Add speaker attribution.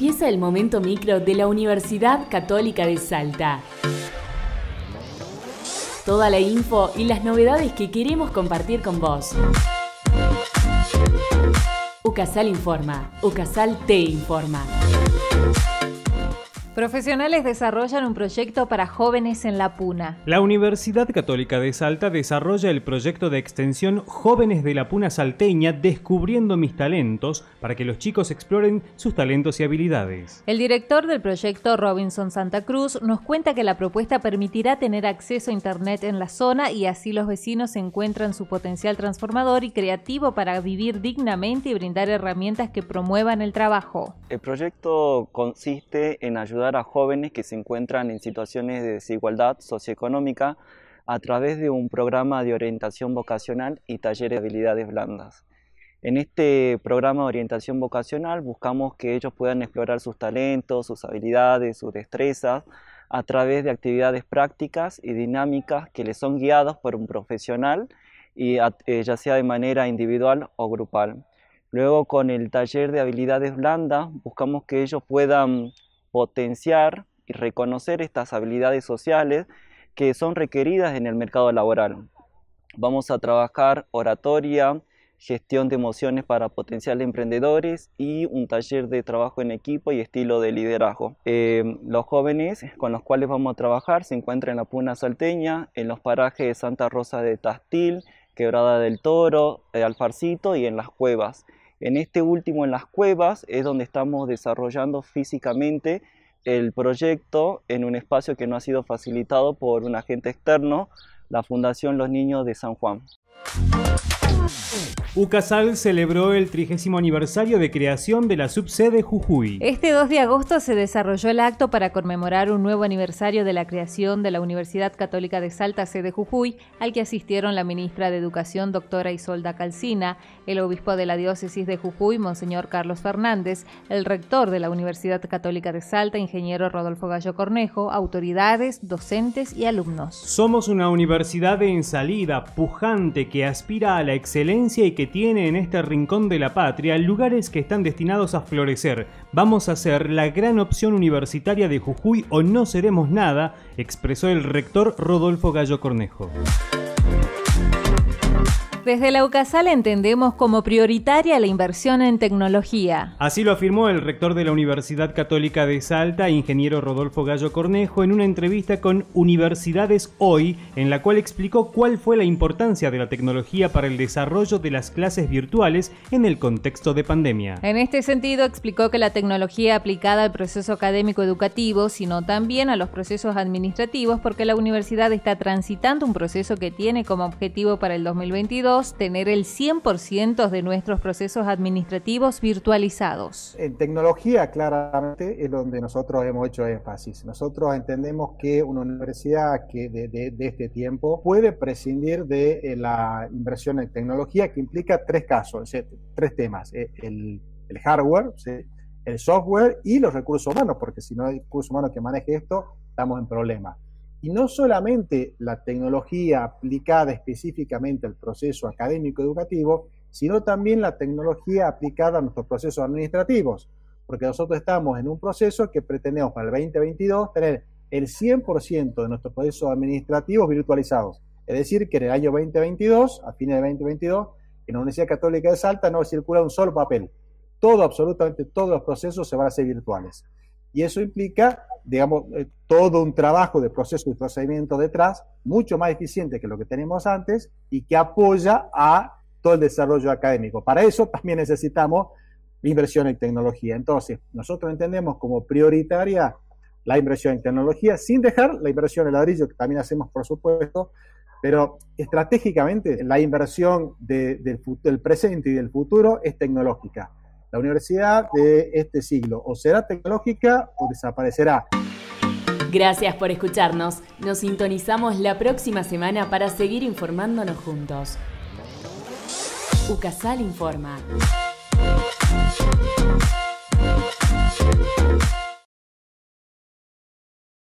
Speaker 1: empieza el momento micro de la Universidad Católica de Salta. Toda la info y las novedades que queremos compartir con vos. UCASAL informa, UCASAL te informa. Profesionales desarrollan un proyecto para jóvenes en la Puna.
Speaker 2: La Universidad Católica de Salta desarrolla el proyecto de extensión Jóvenes de la Puna Salteña Descubriendo mis talentos para que los chicos exploren sus talentos y habilidades.
Speaker 1: El director del proyecto, Robinson Santa Cruz, nos cuenta que la propuesta permitirá tener acceso a Internet en la zona y así los vecinos encuentran su potencial transformador y creativo para vivir dignamente y brindar herramientas que promuevan el trabajo.
Speaker 3: El proyecto consiste en ayudar a jóvenes que se encuentran en situaciones de desigualdad socioeconómica a través de un programa de orientación vocacional y talleres de habilidades blandas. En este programa de orientación vocacional buscamos que ellos puedan explorar sus talentos, sus habilidades, sus destrezas a través de actividades prácticas y dinámicas que les son guiados por un profesional, y, eh, ya sea de manera individual o grupal. Luego con el taller de habilidades blandas buscamos que ellos puedan potenciar y reconocer estas habilidades sociales que son requeridas en el mercado laboral. Vamos a trabajar oratoria, gestión de emociones para potenciales emprendedores y un taller de trabajo en equipo y estilo de liderazgo. Eh, los jóvenes con los cuales vamos a trabajar se encuentran en la Puna Salteña, en los parajes de Santa Rosa de Tastil, Quebrada del Toro, eh, Alfarcito y en las cuevas. En este último, en las cuevas, es donde estamos desarrollando físicamente el proyecto en un espacio que no ha sido facilitado por un agente externo, la Fundación Los Niños de San Juan.
Speaker 2: UCASAL celebró el trigésimo aniversario de creación de la subsede Jujuy.
Speaker 1: Este 2 de agosto se desarrolló el acto para conmemorar un nuevo aniversario de la creación de la Universidad Católica de Salta, sede Jujuy, al que asistieron la ministra de Educación, doctora Isolda Calcina, el obispo de la diócesis de Jujuy, Monseñor Carlos Fernández, el rector de la Universidad Católica de Salta, ingeniero Rodolfo Gallo Cornejo, autoridades, docentes y alumnos.
Speaker 2: Somos una universidad en salida, pujante, que aspira a la excelencia y que tiene en este rincón de la patria lugares que están destinados a florecer. Vamos a ser la gran opción universitaria de Jujuy o no seremos nada, expresó el rector Rodolfo Gallo Cornejo.
Speaker 1: Desde la UCASAL entendemos como prioritaria la inversión en tecnología.
Speaker 2: Así lo afirmó el rector de la Universidad Católica de Salta, ingeniero Rodolfo Gallo Cornejo, en una entrevista con Universidades Hoy, en la cual explicó cuál fue la importancia de la tecnología para el desarrollo de las clases virtuales en el contexto de pandemia.
Speaker 1: En este sentido, explicó que la tecnología aplicada al proceso académico educativo, sino también a los procesos administrativos, porque la universidad está transitando un proceso que tiene como objetivo para el 2022 tener el 100% de nuestros procesos administrativos virtualizados?
Speaker 4: En tecnología claramente es donde nosotros hemos hecho énfasis. Nosotros entendemos que una universidad que de, este tiempo puede prescindir de eh, la inversión en tecnología que implica tres casos, tres temas. Eh, el, hardware, el software y los recursos humanos, porque si no hay recursos humanos que maneje esto, estamos en problemas. Y no solamente la tecnología aplicada específicamente al proceso académico educativo, sino también la tecnología aplicada a nuestros procesos administrativos, porque nosotros estamos en un proceso que pretendemos para el 2022 tener el 100% de nuestros procesos administrativos virtualizados. Es decir, que en el año 2022, a fines de 2022, en la Universidad Católica de Salta no circula un solo papel. Todo, absolutamente todos los procesos se van a hacer virtuales. Y eso implica, digamos, eh, todo un trabajo de proceso y procedimiento detrás, mucho más eficiente que lo que tenemos antes y que apoya a todo el desarrollo académico. Para eso también necesitamos inversión en tecnología. Entonces, nosotros entendemos como prioritaria la inversión en tecnología, sin dejar la inversión en ladrillo, que también hacemos, por supuesto, pero estratégicamente la inversión del presente y del futuro es tecnológica la universidad de este siglo. O será tecnológica o desaparecerá.
Speaker 3: Gracias por
Speaker 1: escucharnos. Nos sintonizamos la próxima semana para seguir informándonos juntos. UCASAL Informa.